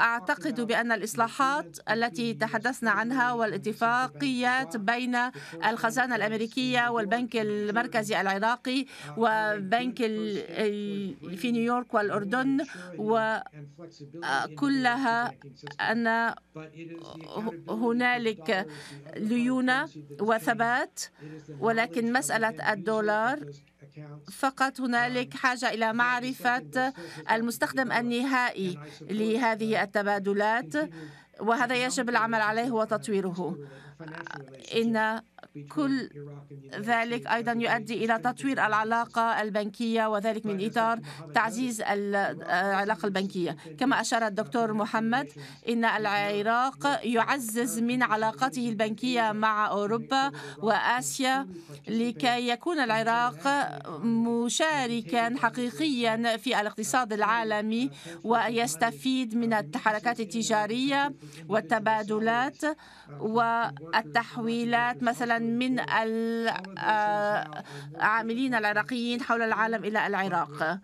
أعتقد بأن الإصلاحات التي تحدثنا عنها والاتفاقيات بين الخزانة الأمريكية والبنك المركزي العراقي وبنك في نيويورك والأردن وكلها أن هنالك ليونة وثبات ولكن مسألة الدولار فقط هنالك حاجة إلى معرفة المستخدم النهائي لهذه التبادلات وهذا يجب العمل عليه وتطويره إن كل ذلك أيضا يؤدي إلى تطوير العلاقة البنكية وذلك من إطار تعزيز العلاقة البنكية كما أشار الدكتور محمد إن العراق يعزز من علاقاته البنكية مع أوروبا وآسيا لكي يكون العراق مشاركا حقيقيا في الاقتصاد العالمي ويستفيد من الحركات التجارية والتبادلات والتحويلات مثلا من العاملين آه، العراقيين حول العالم إلى العراق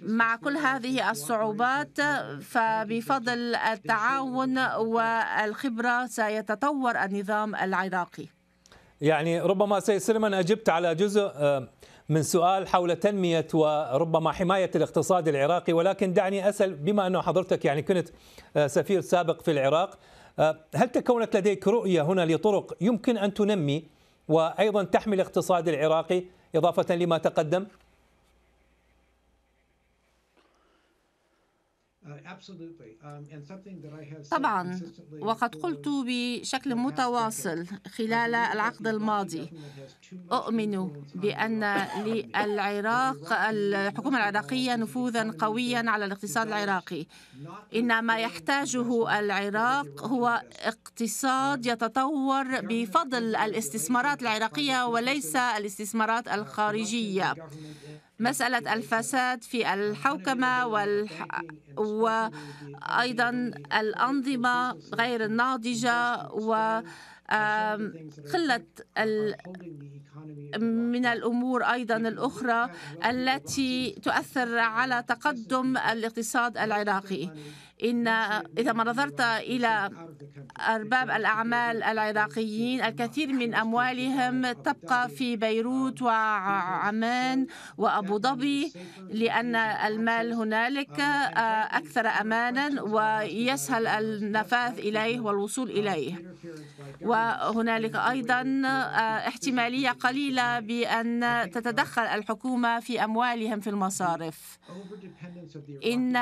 مع كل هذه الصعوبات فبفضل التعاون والخبرة سيتطور النظام العراقي يعني ربما سيد سليمان أجبت على جزء آه، من سؤال حول تنمية وربما حماية الاقتصاد العراقي ولكن دعني أسأل بما أنه حضرتك يعني كنت آه، سفير سابق في العراق آه، هل تكونت لديك رؤية هنا لطرق يمكن أن تنمي وأيضا تحمي الاقتصاد العراقي إضافة لما تقدم؟ Uh, um, طبعا وقد قلت بشكل متواصل خلال العقد الماضي أؤمن بأن للعراق الحكومة العراقية نفوذا قويا على الاقتصاد العراقي إن ما يحتاجه العراق هو اقتصاد يتطور بفضل الاستثمارات العراقية وليس الاستثمارات uh, الخارجية مسألة الفساد في الحوكمة والح... وأيضا الأنظمة غير الناضجة و قلة من الأمور أيضا الأخرى التي تؤثر على تقدم الاقتصاد العراقي إن إذا ما نظرت إلى أرباب الأعمال العراقيين الكثير من أموالهم تبقى في بيروت وعمان وأبو ظبي لأن المال هنالك آه، أكثر أمانا ويسهل النفاذ إليه والوصول إليه و وهنالك أيضا آه، احتمالية قليلة بأن تتدخل الحكومة في أموالهم في المصارف إن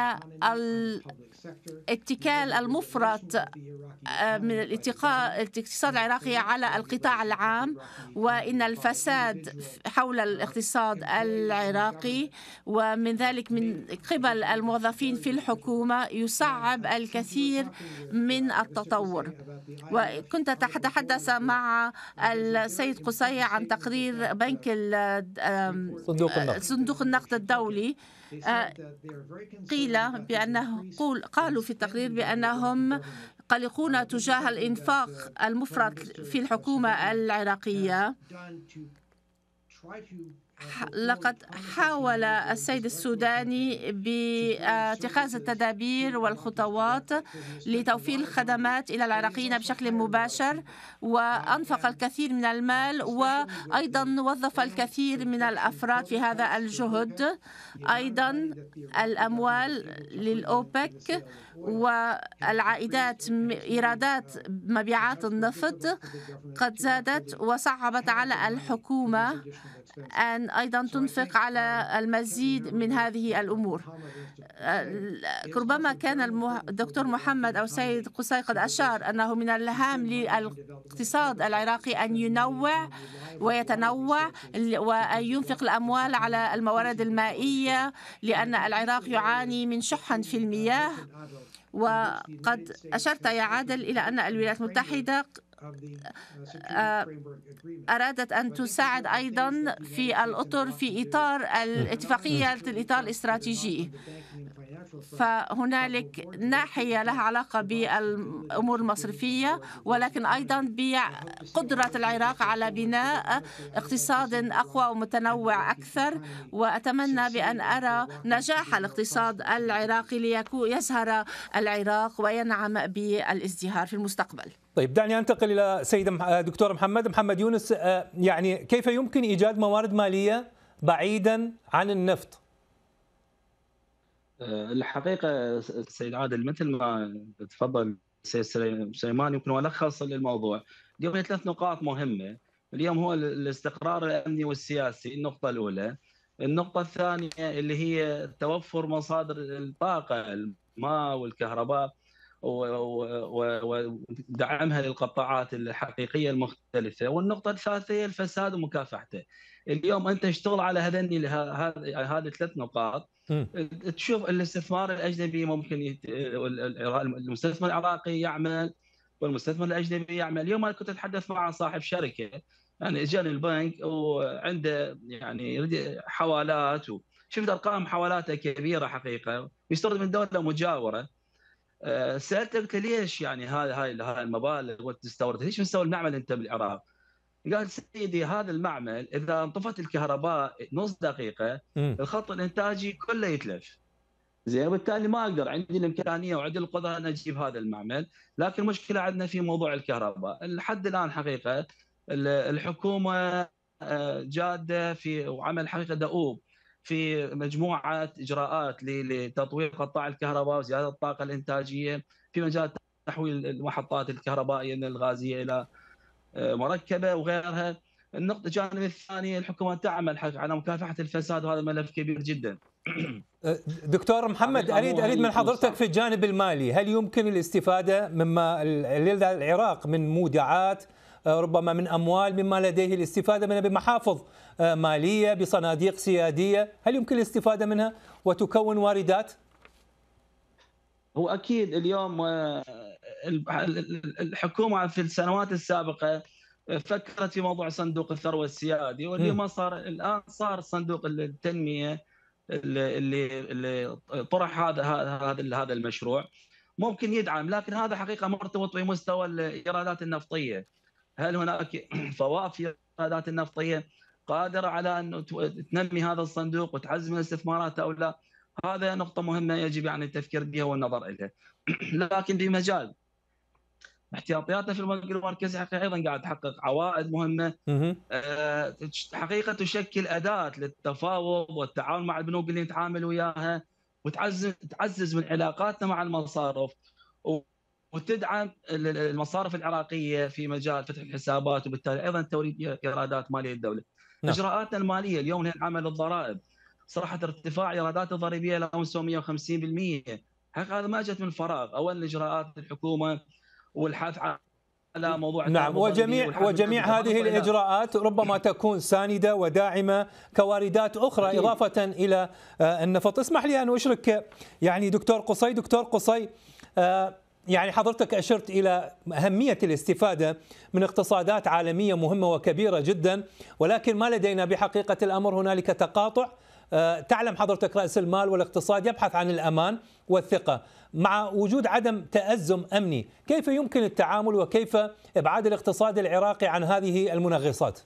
الاتكال المفرط آه، من الاقتصاد العراقي على القطاع العام وإن الفساد حول الاقتصاد العراقي ومن ذلك من قبل الموظفين في الحكومة يصعب الكثير من التطور وكنت تحدث أتحدث مع السيد قصي عن تقرير بنك صندوق النقد آه، صندوق النقد الدولي آه، قيل بأنه قالوا في التقرير بأنهم قلقون تجاه الإنفاق المفرط في الحكومة العراقية لقد حاول السيد السوداني باتخاذ التدابير والخطوات لتوفير الخدمات إلى العراقيين بشكل مباشر وأنفق الكثير من المال وأيضا وظف الكثير من الأفراد في هذا الجهد أيضا الأموال للأوبك والعائدات إيرادات مبيعات النفط قد زادت وصعبت على الحكومة أن أيضا تنفق على المزيد من هذه الأمور ربما كان الدكتور محمد أو السيد قصي قد أشار أنه من الهام للاقتصاد العراقي أن ينوع ويتنوع وأن ينفق الأموال على الموارد المائية لأن العراق يعاني من شحا في المياه وقد أشرت يا عادل إلى أن الولايات المتحدة Uh, آه، أرادت أن تساعد أيضا في الأطر في إطار الاتفاقية الإطار الاستراتيجي فهنالك ناحية لها علاقة بالأمور المصرفية ولكن أيضا بقدرة العراق على بناء اقتصاد أقوى ومتنوع أكثر وأتمنى بأن أرى نجاح الاقتصاد العراقي ليزهر العراق وينعم بالازدهار في المستقبل طيب دعني انتقل الى سيد آه، دكتور محمد محمد يونس آه، يعني كيف يمكن ايجاد موارد ماليه بعيدا عن النفط؟ آه، الحقيقه سيد عادل مثل ما تفضل سيد سليمان يمكن الخص للموضوع اليوم ثلاث نقاط مهمه اليوم هو الاستقرار الامني والسياسي النقطه الاولى النقطة الثانية اللي هي توفر مصادر الطاقة الماء والكهرباء ودعمها للقطاعات الحقيقيه المختلفه والنقطه الثالثه هي الفساد ومكافحته اليوم انت اشتغل على هذين هذه الثلاث نقاط تشوف الاستثمار الاجنبي ممكن يت... المستثمر العراقي يعمل والمستثمر الاجنبي يعمل اليوم انا كنت اتحدث مع صاحب شركه يعني اجاني البنك وعنده يعني حوالات وشفت ارقام حوالاته كبيره حقيقه ويستورد من دوله مجاوره آه، سالته قلت له ليش يعني هاي هاي هاي المبالغ وانت تستوردها ليش مستورد المعمل انت بالعراق؟ قال سيدي هذا المعمل اذا انطفت الكهرباء نص دقيقه م. الخط الانتاجي كله يتلف زين وبالتالي ما اقدر عندي الامكانيه وعندي القدره ان اجيب هذا المعمل لكن المشكله عندنا في موضوع الكهرباء لحد الان حقيقه الحكومه آه، جاده في وعمل حقيقه دؤوب في مجموعه اجراءات لتطوير قطاع الكهرباء وزياده الطاقه الانتاجيه في مجال تحويل المحطات الكهربائيه من الغازيه الى آه، مركبه وغيرها النقطه الجانب الثاني الحكومه تعمل على مكافحه الفساد وهذا ملف كبير جدا [clears throat] آه، دكتور محمد اريد اريد من حضرتك في الجانب المالي هل يمكن الاستفاده مما العراق من مودعات آه، ربما من أموال مما لديه الاستفادة منها بمحافظ آه، مالية بصناديق سيادية هل يمكن الاستفادة منها وتكون واردات؟ هو أكيد اليوم آه، الحكومة في السنوات السابقة فكرت في موضوع صندوق الثروة السيادي واللي ما صار الآن صار صندوق التنمية اللي اللي طرح هذا هذا هذا المشروع ممكن يدعم لكن هذا حقيقه مرتبط بمستوى الايرادات النفطيه هل هناك [clears throat] فوائد في النفطيه قادره على ان تنمي هذا الصندوق وتعزز من الاستثمارات او لا هذا نقطه مهمه يجب يعني التفكير بها والنظر اليها [clears throat] لكن بمجال احتياطياتنا في البنك المركزي حقيقه ايضا قاعد تحقق عوائد مهمه آه، حقيقه تشكل اداه للتفاوض والتعاون مع البنوك اللي نتعامل وياها وتعزز تعزز من علاقاتنا مع المصارف وتدعم المصارف العراقيه في مجال فتح الحسابات وبالتالي ايضا توريد ايرادات ماليه الدوله. نعم. اجراءاتنا الماليه اليوم هي عمل الضرائب صراحه ارتفاع ايرادات الضريبيه الى 150% حقيقه هذا ما جت من فراغ اولا اجراءات الحكومه والحث على موضوع نعم وجميع وجميع هذه الاجراءات ربما تكون سانده وداعمه كواردات اخرى أكيد. اضافه الى آه، النفط اسمح لي ان اشرك يعني دكتور قصي دكتور قصي آه يعني حضرتك اشرت الى اهميه الاستفاده من اقتصادات عالميه مهمه وكبيره جدا ولكن ما لدينا بحقيقه الامر هنالك تقاطع أه، تعلم حضرتك راس المال والاقتصاد يبحث عن الامان والثقه مع وجود عدم تازم امني كيف يمكن التعامل وكيف ابعاد الاقتصاد العراقي عن هذه المنغصات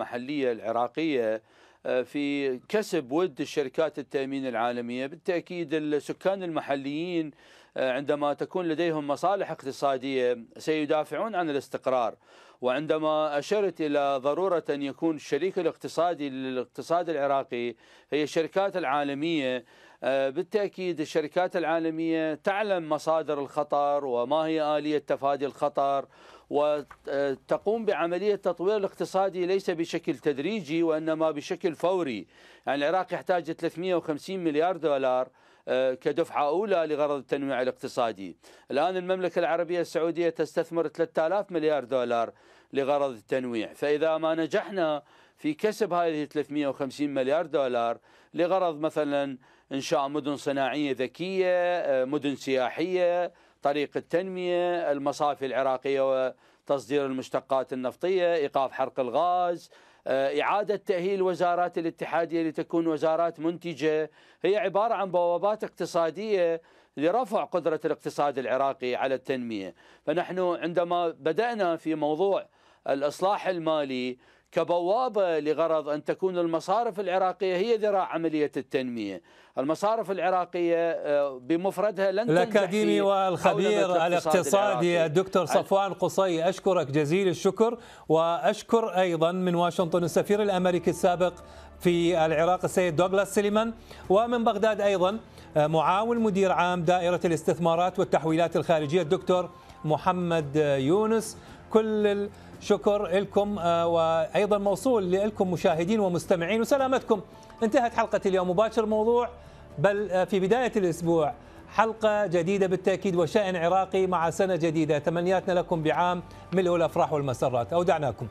المحلية العراقية آه، في كسب ود الشركات التأمين العالمية بالتأكيد السكان المحليين آه، عندما تكون لديهم مصالح اقتصادية سيدافعون عن الاستقرار وعندما أشرت إلى ضرورة أن يكون الشريك الاقتصادي للاقتصاد العراقي هي الشركات العالمية آه، بالتأكيد الشركات العالمية تعلم مصادر الخطر وما هي آلية تفادي الخطر وتقوم بعملية تطوير الاقتصادي ليس بشكل تدريجي وإنما بشكل فوري يعني العراق يحتاج 350 مليار دولار آه، كدفعة أولى لغرض التنويع الاقتصادي الآن المملكة العربية السعودية تستثمر 3000 مليار دولار لغرض التنويع فإذا ما نجحنا في كسب هذه 350 مليار دولار لغرض مثلا إنشاء مدن صناعية ذكية آه، مدن سياحية طريق التنمية المصافي العراقية وتصدير المشتقات النفطية إيقاف حرق الغاز آه، إعادة تأهيل وزارات الاتحادية لتكون وزارات منتجة هي عبارة عن بوابات اقتصادية لرفع قدرة الاقتصاد العراقي على التنمية فنحن عندما بدأنا في موضوع الإصلاح المالي كبوابة لغرض أن تكون المصارف العراقية هي ذراع عملية التنمية المصارف العراقية آه، بمفردها لن الأكاديمي والخبير الاقتصادي الدكتور صفوان قصي أشكرك جزيل الشكر وأشكر أيضا من واشنطن السفير الأمريكي السابق في العراق السيد دوغلاس سليمان ومن بغداد أيضا آه، معاون مدير عام دائرة الاستثمارات والتحويلات الخارجية الدكتور محمد آه، يونس كل شكر لكم آه، وايضا موصول لكم مشاهدين ومستمعين وسلامتكم انتهت حلقه اليوم مباشر موضوع بل آه، في بدايه الاسبوع حلقه جديده بالتاكيد وشان عراقي مع سنه جديده تمنياتنا لكم بعام ملء الافراح والمسرات اودعناكم